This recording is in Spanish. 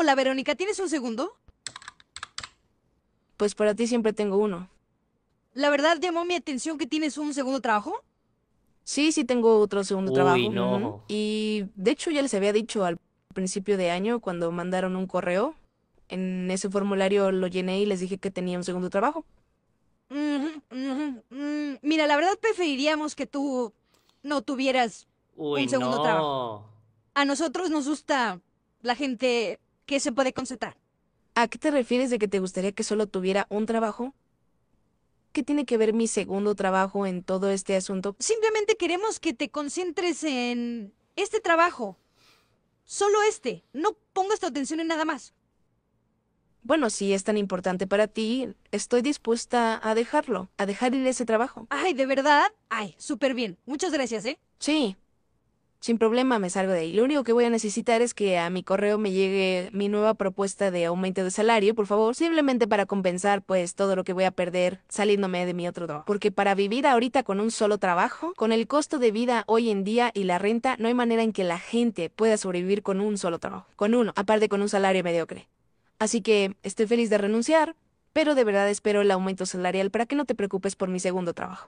Hola, Verónica, ¿tienes un segundo? Pues para ti siempre tengo uno. La verdad llamó mi atención que tienes un segundo trabajo. Sí, sí tengo otro segundo trabajo. Y de hecho ya les había dicho al principio de año cuando mandaron un correo. En ese formulario lo llené y les dije que tenía un segundo trabajo. Mm, mira, la verdad preferiríamos que tú no tuvieras un segundo trabajo. A nosotros nos gusta la gente ¿Qué se puede concentrar? ¿A qué te refieres de que te gustaría que solo tuviera un trabajo? ¿Qué tiene que ver mi segundo trabajo en todo este asunto? Simplemente queremos que te concentres en este trabajo. Solo este. No pongas tu atención en nada más. Bueno, si es tan importante para ti, estoy dispuesta a dejarlo, a dejar ir ese trabajo. Ay, ¿de verdad? Ay, súper bien. Muchas gracias, ¿eh? Sí, sin problema me salgo de ahí. Lo único que voy a necesitar es que a mi correo me llegue mi nueva propuesta de aumento de salario, por favor, simplemente para compensar pues todo lo que voy a perder saliéndome de mi otro trabajo. Porque para vivir ahorita con un solo trabajo, con el costo de vida hoy en día y la renta, no hay manera en que la gente pueda sobrevivir con un solo trabajo, con uno, aparte con un salario mediocre. Así que estoy feliz de renunciar, pero de verdad espero el aumento salarial para que no te preocupes por mi segundo trabajo.